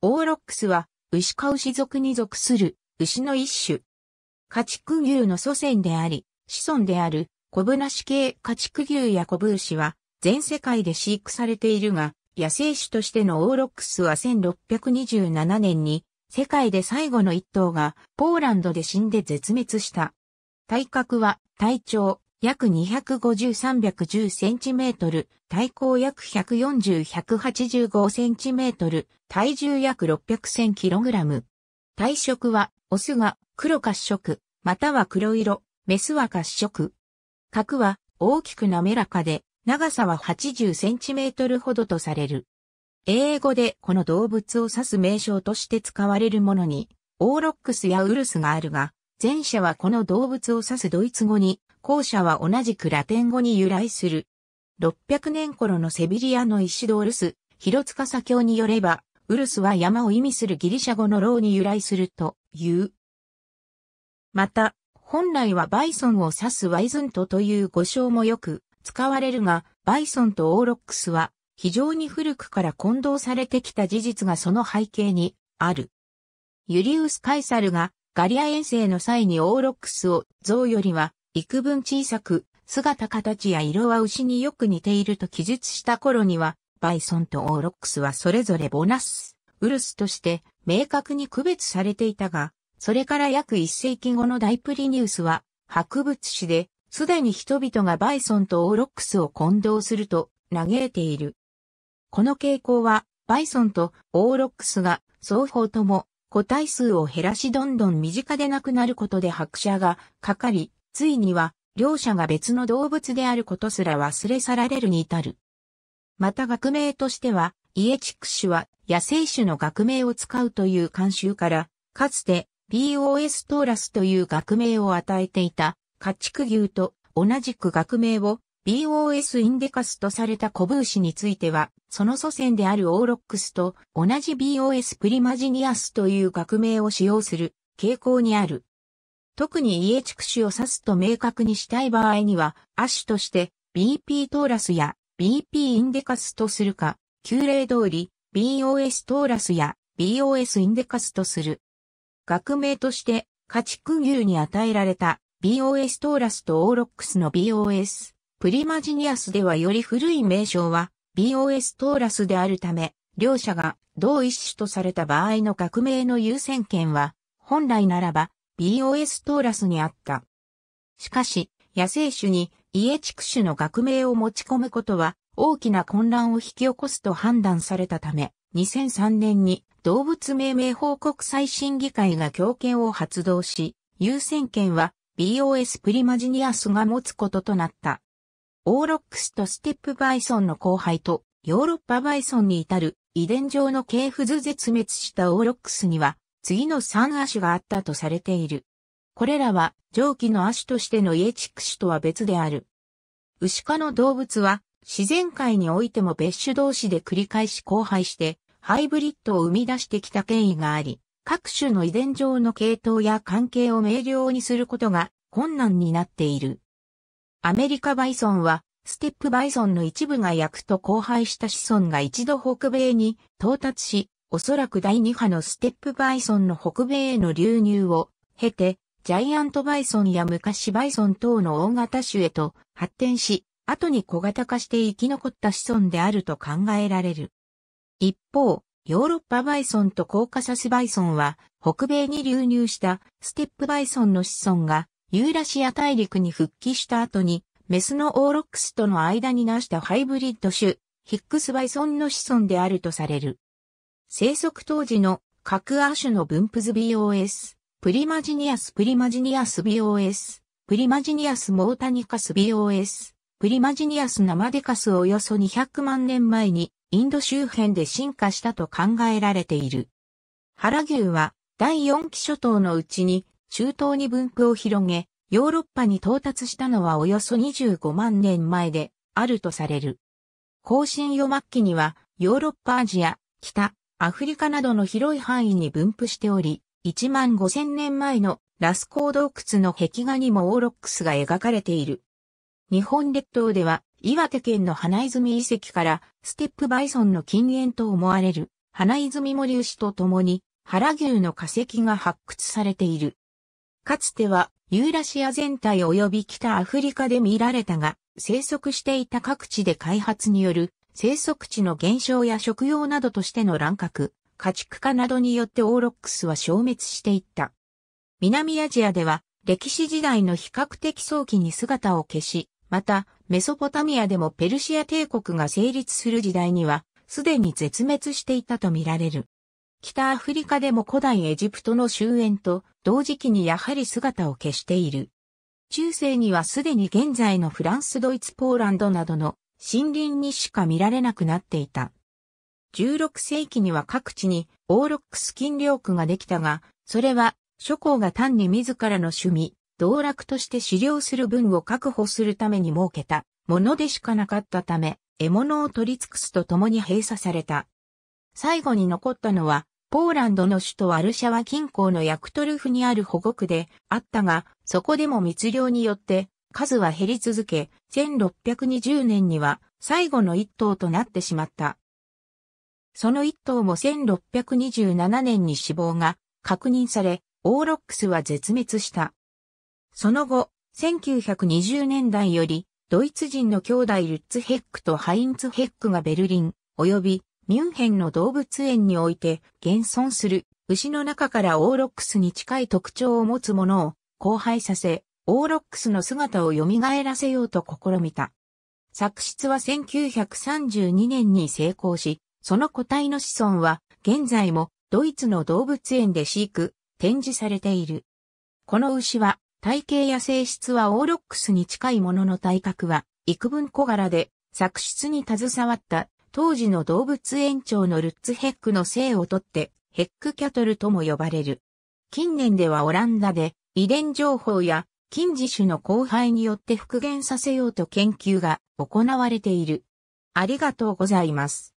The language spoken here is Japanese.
オーロックスは、牛か牛族に属する、牛の一種。家畜牛の祖先であり、子孫である、コブナシ系家畜牛やコブ牛は、全世界で飼育されているが、野生種としてのオーロックスは1627年に、世界で最後の一頭が、ポーランドで死んで絶滅した。体格は、体長、約250-310センチメートル、体高約140-185センチメートル、体重約600キログラム。体色は、オスが黒褐色、または黒色、メスは褐色。角は大きく滑らかで、長さは80センチメートルほどとされる。英語でこの動物を指す名称として使われるものに、オーロックスやウルスがあるが、前者はこの動物を指すドイツ語に、後者は同じくラテン語に由来する。600年頃のセビリアの石ドウルス、広サ教によれば、ウルスは山を意味するギリシャ語のローに由来するという。また、本来はバイソンを指すワイズントという語称もよく使われるが、バイソンとオーロックスは非常に古くから混同されてきた事実がその背景にある。ユリウス・カイサルがガリア遠征の際にオーロックスを象よりは幾分小さく、姿形や色は牛によく似ていると記述した頃には、バイソンとオーロックスはそれぞれボナス、ウルスとして明確に区別されていたが、それから約一世紀後の大プリニウスは、博物誌で、すでに人々がバイソンとオーロックスを混同すると、嘆いている。この傾向は、バイソンとオーロックスが双方とも個体数を減らしどんどん身近でなくなることで拍車がかかり、ついには、両者が別の動物であることすら忘れ去られるに至る。また学名としては、イエチク種は野生種の学名を使うという慣習から、かつて BOS トーラスという学名を与えていた家畜牛と同じく学名を BOS インデカスとされたコブーシについては、その祖先であるオーロックスと同じ BOS プリマジニアスという学名を使用する傾向にある。特に家畜種を指すと明確にしたい場合には、亜種として BP トーラスや BP インデカスとするか、旧例通り BOS トーラスや BOS インデカスとする。学名として家畜牛に与えられた BOS トーラスとオーロックスの BOS。プリマジニアスではより古い名称は BOS トーラスであるため、両者が同一種とされた場合の学名の優先権は、本来ならば BOS トーラスにあった。しかし、野生種にイエチク種の学名を持ち込むことは大きな混乱を引き起こすと判断されたため、2003年に動物命名報告最新議会が強権を発動し、優先権は BOS プリマジニアスが持つこととなった。オーロックスとステップバイソンの後輩と、ヨーロッパバイソンに至る遺伝上の系譜図絶滅したオーロックスには、次の3亜種があったとされている。これらは、上記の亜種としてのイエチック種とは別である。牛科の動物は、自然界においても別種同士で繰り返し交配して、ハイブリッドを生み出してきた権威があり、各種の遺伝上の系統や関係を明瞭にすることが困難になっている。アメリカバイソンは、ステップバイソンの一部が焼くと荒廃した子孫が一度北米に到達し、おそらく第2波のステップバイソンの北米への流入を経て、ジャイアントバイソンや昔バイソン等の大型種へと発展し、後に小型化して生き残った子孫であると考えられる。一方、ヨーロッパバイソンとコーカサスバイソンは、北米に流入したステップバイソンの子孫がユーラシア大陸に復帰した後に、メスのオーロックスとの間になしたハイブリッド種、ヒックスバイソンの子孫であるとされる。生息当時の各亜種の分布図 BOS、プリマジニアスプリマジニアス BOS、プリマジニアスモータニカス BOS、プリマジニアスナマデカスおよそ200万年前にインド周辺で進化したと考えられている。原牛は第4期諸島のうちに中東に分布を広げ、ヨーロッパに到達したのはおよそ25万年前であるとされる。更新予末期にはヨーロッパアジア、北、アフリカなどの広い範囲に分布しており、1万5千年前のラスコー洞窟の壁画にもオーロックスが描かれている。日本列島では岩手県の花泉遺跡からステップバイソンの近縁と思われる花泉森牛と共に原牛の化石が発掘されている。かつてはユーラシア全体及び北アフリカで見られたが、生息していた各地で開発による生息地の減少や食用などとしての乱獲、家畜化などによってオーロックスは消滅していった。南アジアでは歴史時代の比較的早期に姿を消し、またメソポタミアでもペルシア帝国が成立する時代にはすでに絶滅していたとみられる。北アフリカでも古代エジプトの終焉と同時期にやはり姿を消している。中世にはすでに現在のフランス、ドイツ、ポーランドなどの森林にしか見られなくなっていた。16世紀には各地にオーロックス金領区ができたが、それは諸侯が単に自らの趣味、道楽として狩猟する分を確保するために設けたものでしかなかったため、獲物を取り尽くすとともに閉鎖された。最後に残ったのはポーランドの首都ワルシャワ近郊のヤクトルフにある保護区であったが、そこでも密漁によって数は減り続け、1620年には最後の一頭となってしまった。その一頭も1627年に死亡が確認され、オーロックスは絶滅した。その後、1920年代より、ドイツ人の兄弟ルッツヘックとハインツヘックがベルリン、及びミュンヘンの動物園において現存する牛の中からオーロックスに近い特徴を持つものを交配させ、オーロックスの姿を蘇らせようと試みた。作出は1932年に成功し、その個体の子孫は現在もドイツの動物園で飼育、展示されている。この牛は体型や性質はオーロックスに近いものの体格は幾分小柄で作出に携わった当時の動物園長のルッツヘックの姓をとって、ヘックキャトルとも呼ばれる。近年ではオランダで遺伝情報や近似種の交配によって復元させようと研究が行われている。ありがとうございます。